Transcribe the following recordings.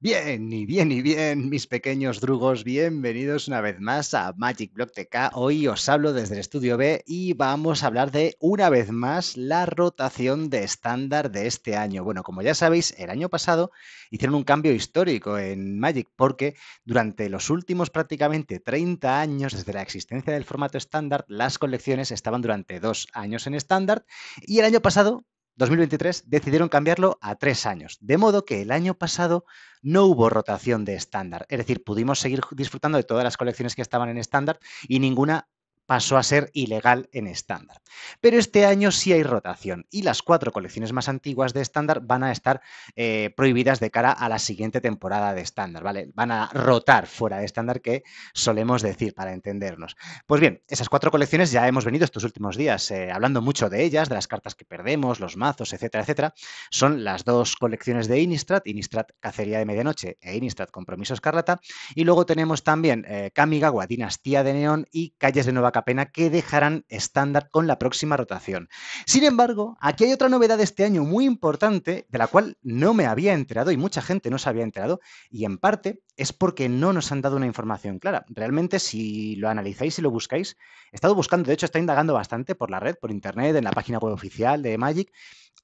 Bien, y bien, y bien, mis pequeños drugos, bienvenidos una vez más a Magic Block TK. Hoy os hablo desde el estudio B y vamos a hablar de una vez más la rotación de estándar de este año. Bueno, como ya sabéis, el año pasado hicieron un cambio histórico en Magic porque durante los últimos prácticamente 30 años desde la existencia del formato estándar, las colecciones estaban durante dos años en estándar y el año pasado 2023 decidieron cambiarlo a tres años, de modo que el año pasado no hubo rotación de estándar, es decir, pudimos seguir disfrutando de todas las colecciones que estaban en estándar y ninguna pasó a ser ilegal en estándar. Pero este año sí hay rotación y las cuatro colecciones más antiguas de estándar van a estar eh, prohibidas de cara a la siguiente temporada de estándar, ¿vale? Van a rotar fuera de estándar que solemos decir para entendernos. Pues bien, esas cuatro colecciones ya hemos venido estos últimos días eh, hablando mucho de ellas, de las cartas que perdemos, los mazos, etcétera, etcétera. Son las dos colecciones de Inistrat, Inistrat Cacería de Medianoche e Inistrat Compromiso Escarlata. Y luego tenemos también eh, Kamigawa, Dinastía de Neón y Calles de Nueva pena que dejarán estándar con la próxima rotación. Sin embargo, aquí hay otra novedad de este año muy importante, de la cual no me había enterado y mucha gente no se había enterado, y en parte es porque no nos han dado una información clara. Realmente, si lo analizáis y lo buscáis, he estado buscando, de hecho, está indagando bastante por la red, por internet, en la página web oficial de Magic,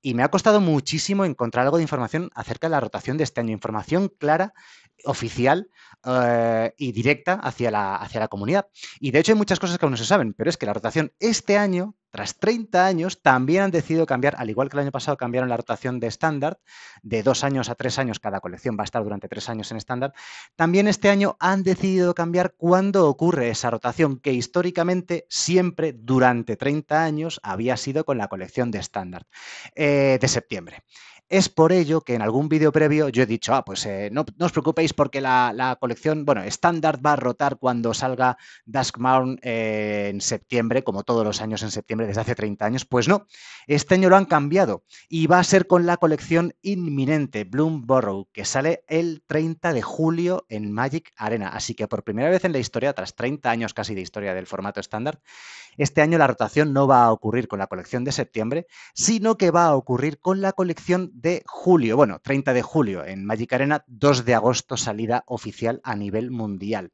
y me ha costado muchísimo encontrar algo de información acerca de la rotación de este año, información clara, oficial eh, y directa hacia la, hacia la comunidad. Y de hecho hay muchas cosas que aún no se saben, pero es que la rotación este año tras 30 años también han decidido cambiar, al igual que el año pasado cambiaron la rotación de estándar, de dos años a tres años, cada colección va a estar durante tres años en estándar, también este año han decidido cambiar cuándo ocurre esa rotación, que históricamente siempre durante 30 años había sido con la colección de estándar eh, de septiembre. Es por ello que en algún vídeo previo yo he dicho, ah, pues eh, no, no, os preocupéis porque la, colección, bueno, estándar va a rotar cuando salga Dusk Mountain eh, en septiembre, como todos los años en septiembre desde hace 30 años. Pues no, este año lo han cambiado y va a ser con la colección inminente Bloomborough, que sale el 30 de julio en Magic Arena. Así que por primera vez en la historia, tras 30 años casi de historia del formato estándar, este año la rotación no va a ocurrir con la colección de septiembre, sino que va a ocurrir con la colección de julio, bueno, 30 de julio en Magic Arena, 2 de agosto salida oficial a nivel mundial.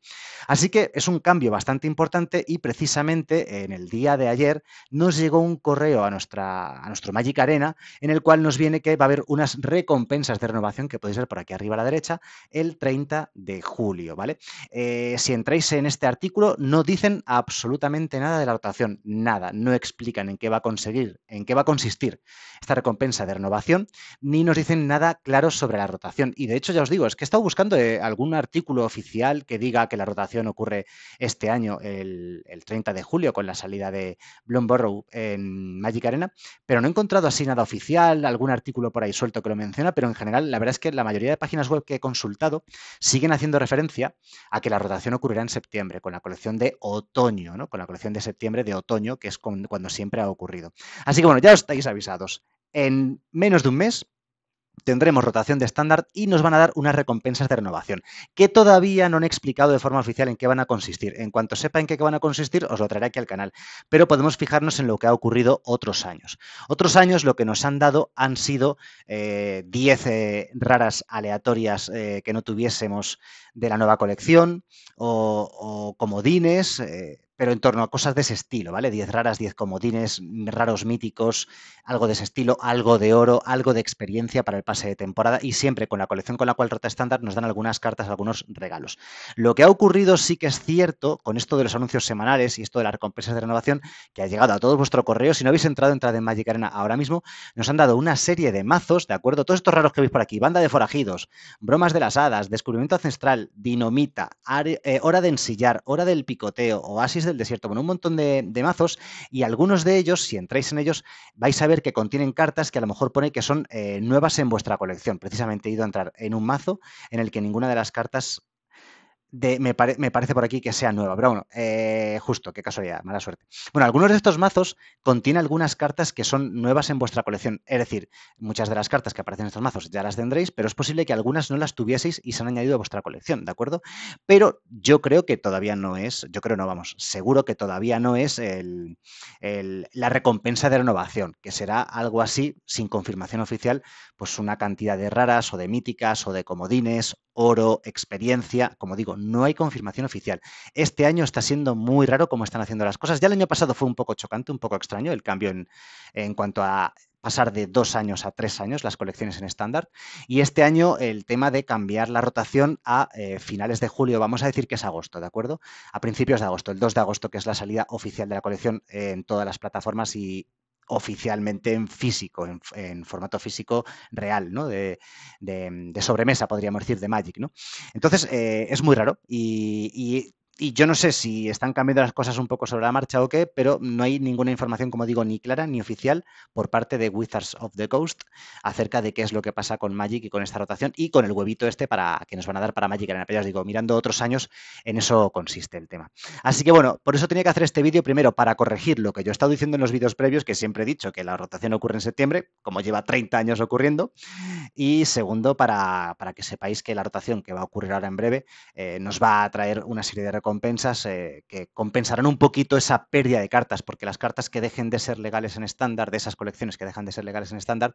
Así que es un cambio bastante importante y precisamente en el día de ayer nos llegó un correo a, nuestra, a nuestro Magic Arena en el cual nos viene que va a haber unas recompensas de renovación que podéis ver por aquí arriba a la derecha el 30 de julio, ¿vale? Eh, si entráis en este artículo no dicen absolutamente nada de la rotación, nada, no explican en qué va a conseguir, en qué va a consistir esta recompensa de renovación ni nos dicen nada claro sobre la rotación. Y de hecho, ya os digo, es que he estado buscando eh, algún artículo oficial que diga que la rotación ocurre este año, el, 30 de julio, con la salida de Bloomborough en Magic Arena, pero no he encontrado así nada oficial, algún artículo por ahí suelto que lo menciona, pero en general la verdad es que la mayoría de páginas web que he consultado siguen haciendo referencia a que la rotación ocurrirá en septiembre, con la colección de otoño, ¿no? con la colección de septiembre de otoño, que es cuando siempre ha ocurrido. Así que bueno, ya os estáis avisados. En menos de un mes tendremos rotación de estándar y nos van a dar unas recompensas de renovación, que todavía no han explicado de forma oficial en qué van a consistir. En cuanto sepa en qué van a consistir, os lo traeré aquí al canal, pero podemos fijarnos en lo que ha ocurrido otros años. Otros años lo que nos han dado han sido 10 eh, eh, raras aleatorias eh, que no tuviésemos de la nueva colección o comodines pero en torno a cosas de ese estilo, ¿vale? Diez raras, diez comodines, mm, raros míticos, algo de ese estilo, algo de oro, algo de experiencia para el pase de temporada y siempre con la colección con la cual rota estándar nos dan algunas cartas, algunos regalos. Lo que ha ocurrido sí que es cierto con esto de los anuncios semanales y esto de las recompensas de renovación que ha llegado a todos vuestro correo. Si no habéis entrado, entrad en Magic Arena ahora mismo. Nos han dado una serie de mazos, ¿de acuerdo? Todos estos raros que veis por aquí, banda de forajidos, bromas de las hadas, descubrimiento ancestral, dinomita, eh, hora de ensillar, hora del picoteo, oasis de el Desierto. con un montón de, mazos y algunos de ellos, si entráis en ellos, vais a ver que contienen cartas que a lo mejor pone que son eh, nuevas en vuestra colección. Precisamente he ido a entrar en un mazo en el que ninguna de las cartas me, parece por aquí que sea nueva, pero bueno, eh, justo, qué casualidad, mala suerte. Bueno, algunos de estos mazos contienen algunas cartas que son nuevas en vuestra colección, es decir, muchas de las cartas que aparecen en estos mazos ya las tendréis, pero es posible que algunas no las tuvieseis y se han añadido a vuestra colección, ¿de acuerdo? Pero yo creo que todavía no es, yo creo no, vamos, seguro que todavía no es la recompensa de renovación, que será algo así, sin confirmación oficial, pues una cantidad de raras o de míticas o de comodines oro, experiencia, como digo, no hay confirmación oficial. Este año está siendo muy raro cómo están haciendo las cosas. Ya el año pasado fue un poco chocante, un poco extraño el cambio en, cuanto a pasar de dos años a tres años las colecciones en estándar. Y este año el tema de cambiar la rotación a eh, finales de julio, vamos a decir que es agosto, ¿de acuerdo? A principios de agosto, el 2 de agosto, que es la salida oficial de la colección en todas las plataformas y oficialmente en físico, en, formato físico real, ¿no? Mm, de, sobremesa, podríamos decir, de Magic. ¿no? Entonces, eh, es muy raro y y yo no sé si están cambiando las cosas un poco sobre la marcha o qué, pero no hay ninguna información, como digo, ni clara ni oficial por parte de Wizards of the Coast acerca de qué es lo que pasa con Magic y con esta rotación y con el huevito este para que nos van a dar para Magic en el Os digo, mirando otros años, en eso consiste el tema. Así que bueno, por eso tenía que hacer este vídeo primero para corregir lo que yo he estado diciendo en los vídeos previos, que siempre he dicho que la rotación ocurre en septiembre, como lleva 30 años ocurriendo. Y segundo, para, que sepáis que la rotación que va a ocurrir ahora en breve eh, nos va a traer una serie de recomendaciones compensas eh, que compensarán un poquito esa pérdida de cartas, porque las cartas que dejen de ser legales en estándar, de esas colecciones que dejan de ser legales en estándar,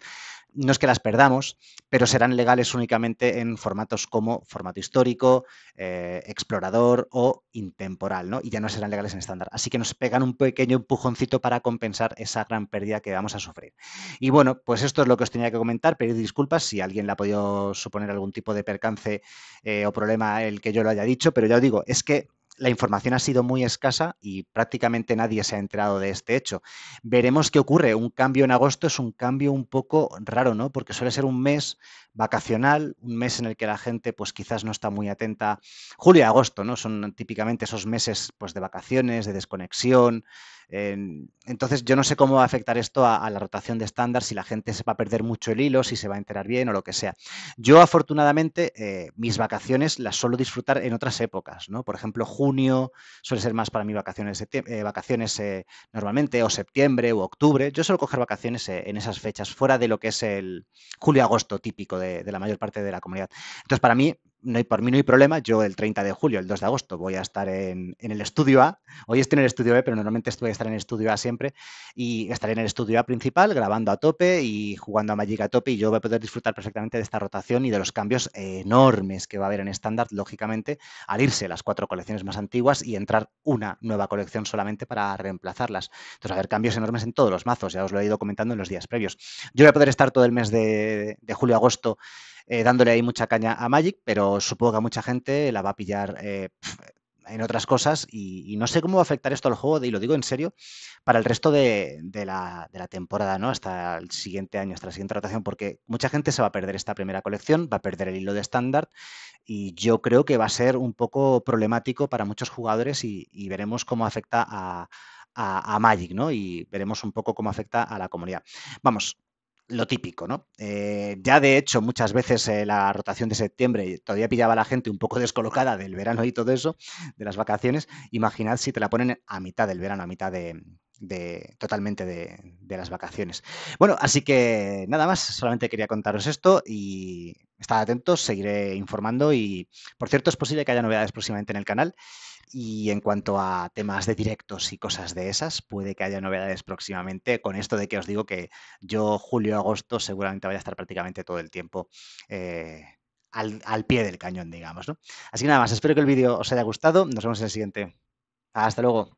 no es que las perdamos, pero serán legales únicamente en formatos como formato histórico, eh, explorador o intemporal, ¿no? Y ya no serán legales en estándar. Así que nos pegan un pequeño empujoncito para compensar esa gran pérdida que vamos a sufrir. Y bueno, pues esto es lo que os tenía que comentar, pedir disculpas si alguien le ha podido suponer algún tipo de percance eh, o problema el que yo lo haya dicho, pero ya os digo, es que la información ha sido muy escasa y prácticamente nadie se ha enterado de este hecho. Veremos qué ocurre. Un cambio en agosto es un cambio un poco raro, ¿no? Porque suele ser un mes vacacional, un mes en el que la gente pues quizás no está muy atenta. Julio y agosto, ¿no? Son típicamente esos meses pues de vacaciones, de desconexión, entonces, yo no sé cómo va a afectar esto a, la rotación de estándar, si la gente se va a perder mucho el hilo, si se va a enterar bien o lo que sea. Yo, afortunadamente, eh, mis vacaciones las suelo disfrutar en otras épocas, ¿no? Por ejemplo, junio suele ser más para mí vacaciones, eh, vacaciones eh, normalmente, o septiembre o octubre. Yo suelo coger vacaciones en esas fechas, fuera de lo que es el julio-agosto típico de, de la mayor parte de la comunidad. Entonces, para mí, hay, por mí no hay problema. Yo el 30 de julio, el 2 de agosto, voy a estar en, el estudio A. Hoy estoy en el estudio B, pero normalmente voy a estar en el estudio A siempre. Y estaré en el estudio A principal, grabando a tope y jugando a Magic a tope. Y yo voy a poder disfrutar perfectamente de esta rotación y de los cambios enormes que va a haber en estándar, lógicamente, al irse las cuatro colecciones más antiguas y entrar una nueva colección solamente para reemplazarlas. Entonces, va a haber cambios enormes en todos los mazos. Ya os lo he ido comentando en los días previos. Yo voy a poder estar todo el mes de, de julio-agosto eh, dándole ahí mucha caña a Magic, pero supongo que a mucha gente la va a pillar eh, en otras cosas y, no sé cómo va a afectar esto al juego, y lo digo en serio, para el resto de, la, temporada, ¿no? Hasta el siguiente año, hasta la siguiente rotación, porque mucha gente se va a perder esta primera colección, va a perder el hilo de estándar y yo creo que va a ser un poco problemático para muchos jugadores y, veremos cómo afecta a, a, Magic, ¿no? Y veremos un poco cómo afecta a la comunidad. Vamos, lo típico, ¿no? Eh, ya de hecho, muchas veces eh, la rotación de septiembre todavía pillaba a la gente un poco descolocada del verano y todo eso, de las vacaciones. Imaginad si te la ponen a mitad del verano, a mitad de. totalmente de, de, las vacaciones. Bueno, así que nada más, solamente quería contaros esto y estad atentos, seguiré informando y por cierto es posible que haya novedades próximamente en el canal y en cuanto a temas de directos y cosas de esas, puede que haya novedades próximamente. Con esto de que os digo que yo julio-agosto seguramente vaya a estar prácticamente todo el tiempo. Eh, al, pie del cañón, digamos. ¿no? Así que nada más, espero que el vídeo os haya gustado. Nos vemos en el siguiente. Hasta luego.